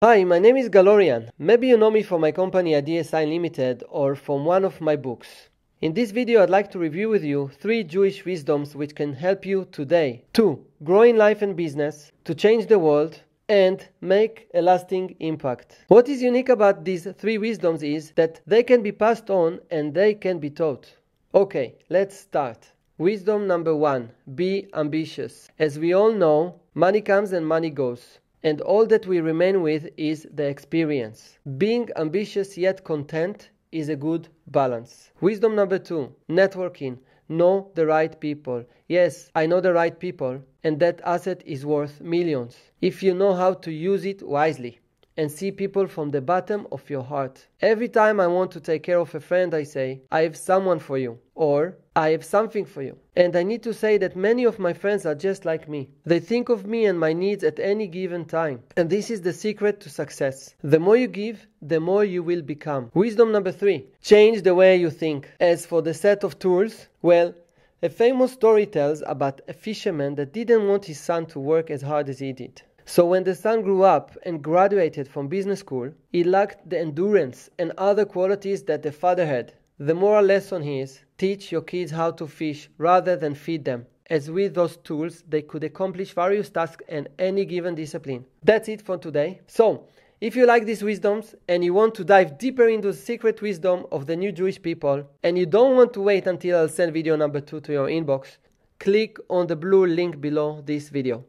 Hi, my name is Galorian. Maybe you know me from my company at DSI Limited or from one of my books. In this video, I'd like to review with you three Jewish wisdoms which can help you today to grow in life and business, to change the world, and make a lasting impact. What is unique about these three wisdoms is that they can be passed on and they can be taught. Okay, let's start. Wisdom number one be ambitious. As we all know, money comes and money goes and all that we remain with is the experience. Being ambitious yet content is a good balance. Wisdom number two networking. Know the right people. Yes, I know the right people, and that asset is worth millions if you know how to use it wisely and see people from the bottom of your heart. Every time I want to take care of a friend, I say, I have someone for you, or I have something for you. And I need to say that many of my friends are just like me. They think of me and my needs at any given time. And this is the secret to success. The more you give, the more you will become. Wisdom number three change the way you think. As for the set of tools, well, a famous story tells about a fisherman that didn't want his son to work as hard as he did. So when the son grew up and graduated from business school, he lacked the endurance and other qualities that the father had. The moral lesson is teach your kids how to fish rather than feed them, as with those tools they could accomplish various tasks in any given discipline. That's it for today. So, if you like these wisdoms and you want to dive deeper into the secret wisdom of the new Jewish people, and you don't want to wait until I'll send video number 2 to your inbox, click on the blue link below this video.